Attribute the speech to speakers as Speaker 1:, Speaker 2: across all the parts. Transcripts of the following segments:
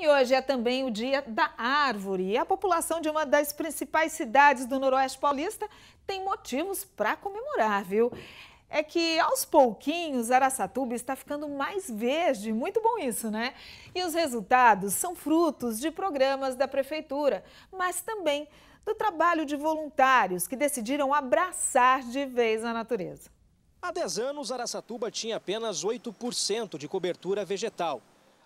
Speaker 1: E hoje é também o Dia da Árvore. E a população de uma das principais cidades do Noroeste Paulista tem motivos para comemorar, viu? É que aos pouquinhos Araçatuba está ficando mais verde, muito bom isso, né? E os resultados são frutos de programas da prefeitura, mas também do trabalho de voluntários que decidiram abraçar de vez a natureza. Há 10 anos, Araçatuba
Speaker 2: tinha apenas 8% de cobertura vegetal.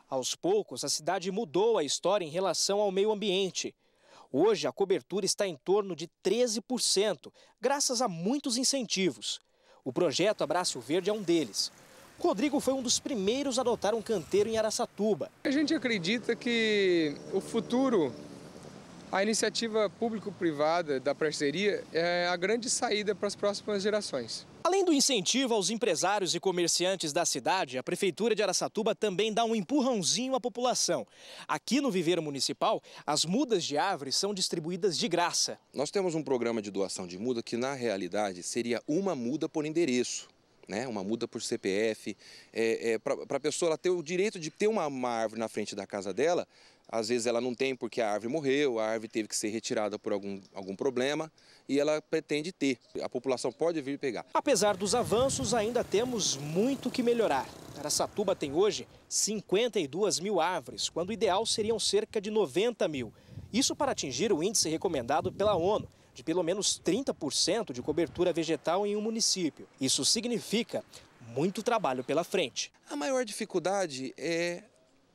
Speaker 2: Aos poucos, a cidade mudou a história em relação ao meio ambiente. Hoje, a cobertura está em torno de 13%, graças a muitos incentivos. O projeto Abraço Verde é um deles. Rodrigo foi um dos primeiros a adotar um canteiro em Araçatuba. A gente acredita que o futuro a iniciativa público-privada da parceria é a grande saída para as próximas gerações. Além do incentivo aos empresários e comerciantes da cidade, a Prefeitura de Aracatuba também dá um empurrãozinho à população.
Speaker 3: Aqui no Viveiro Municipal, as mudas de árvores são distribuídas de graça. Nós temos um programa de doação de muda que, na realidade, seria uma muda por endereço. Né, uma muda por CPF, é, é, para a pessoa ter o direito de ter uma, uma árvore na frente da casa dela, às vezes ela não tem porque a árvore morreu, a árvore teve que ser retirada por algum, algum problema e ela pretende ter. A população pode vir pegar.
Speaker 2: Apesar dos avanços, ainda temos muito que melhorar. Araçatuba tem hoje 52 mil árvores, quando o ideal seriam cerca de 90 mil. Isso para atingir o índice recomendado pela ONU, de pelo menos 30% de cobertura vegetal em um município. Isso significa muito
Speaker 3: trabalho pela frente. A maior dificuldade é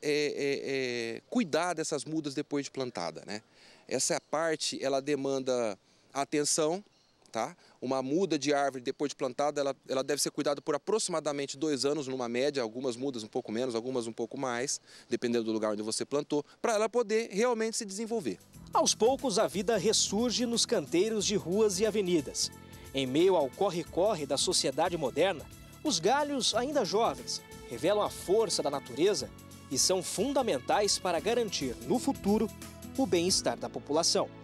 Speaker 3: é, é, é, cuidar dessas mudas depois de plantada. Né? Essa parte ela demanda atenção, tá? Uma muda de árvore depois de plantada, ela, ela deve ser cuidada por aproximadamente dois anos, numa média, algumas mudas um pouco menos, algumas um pouco mais, dependendo do lugar onde você plantou, para ela poder realmente se desenvolver. Aos poucos, a vida ressurge nos canteiros
Speaker 2: de ruas e avenidas. Em meio ao corre-corre da sociedade moderna, os galhos, ainda jovens, revelam a força da natureza e são fundamentais para garantir, no futuro, o bem-estar da população.